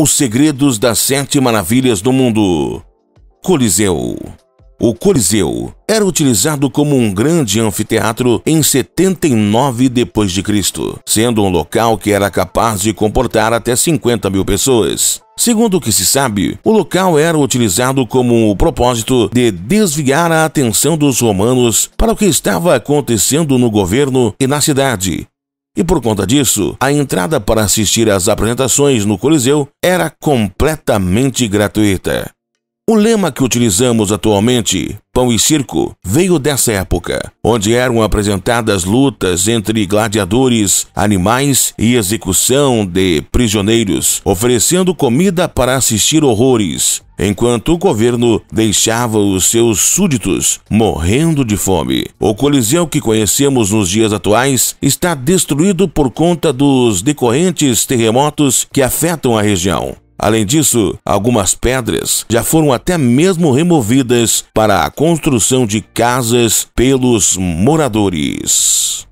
Os segredos das sete maravilhas do mundo. Coliseu. O Coliseu era utilizado como um grande anfiteatro em 79 depois de Cristo, sendo um local que era capaz de comportar até 50 mil pessoas. Segundo o que se sabe, o local era utilizado como o propósito de desviar a atenção dos romanos para o que estava acontecendo no governo e na cidade, e por conta disso, a entrada para assistir às apresentações no Coliseu era completamente gratuita. O lema que utilizamos atualmente, pão e circo, veio dessa época, onde eram apresentadas lutas entre gladiadores, animais e execução de prisioneiros, oferecendo comida para assistir horrores, enquanto o governo deixava os seus súditos morrendo de fome. O Coliseu que conhecemos nos dias atuais está destruído por conta dos decorrentes terremotos que afetam a região. Além disso, algumas pedras já foram até mesmo removidas para a construção de casas pelos moradores.